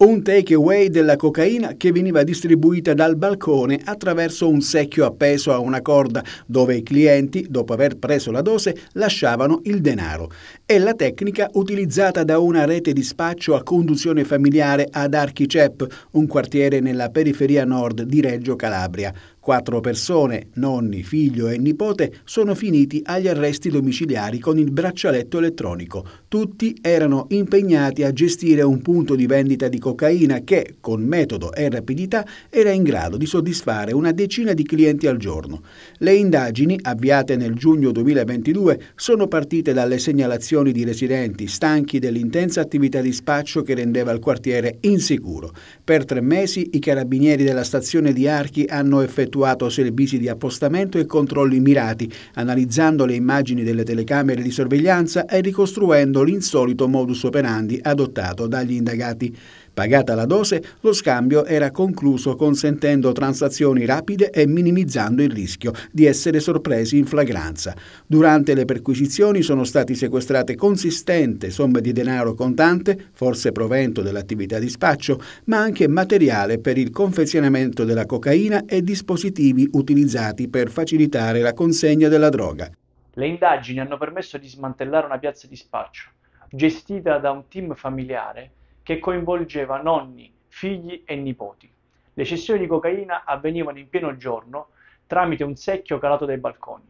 un takeaway della cocaina che veniva distribuita dal balcone attraverso un secchio appeso a una corda dove i clienti, dopo aver preso la dose, lasciavano il denaro. È la tecnica utilizzata da una rete di spaccio a conduzione familiare ad Archicep, un quartiere nella periferia nord di Reggio Calabria. Quattro persone, nonni, figlio e nipote, sono finiti agli arresti domiciliari con il braccialetto elettronico. Tutti erano impegnati a gestire un punto di vendita di cocaina che, con metodo e rapidità, era in grado di soddisfare una decina di clienti al giorno. Le indagini, avviate nel giugno 2022, sono partite dalle segnalazioni di residenti stanchi dell'intensa attività di spaccio che rendeva il quartiere insicuro. Per tre mesi i carabinieri della stazione di Archi hanno effettuato effettuato servizi di appostamento e controlli mirati, analizzando le immagini delle telecamere di sorveglianza e ricostruendo l'insolito modus operandi adottato dagli indagati. Pagata la dose, lo scambio era concluso consentendo transazioni rapide e minimizzando il rischio di essere sorpresi in flagranza. Durante le perquisizioni sono stati sequestrate consistente somme di denaro contante, forse provento dell'attività di spaccio, ma anche materiale per il confezionamento della cocaina e disposizione dispositivi utilizzati per facilitare la consegna della droga. Le indagini hanno permesso di smantellare una piazza di spaccio, gestita da un team familiare che coinvolgeva nonni, figli e nipoti. Le cessioni di cocaina avvenivano in pieno giorno tramite un secchio calato dai balconi.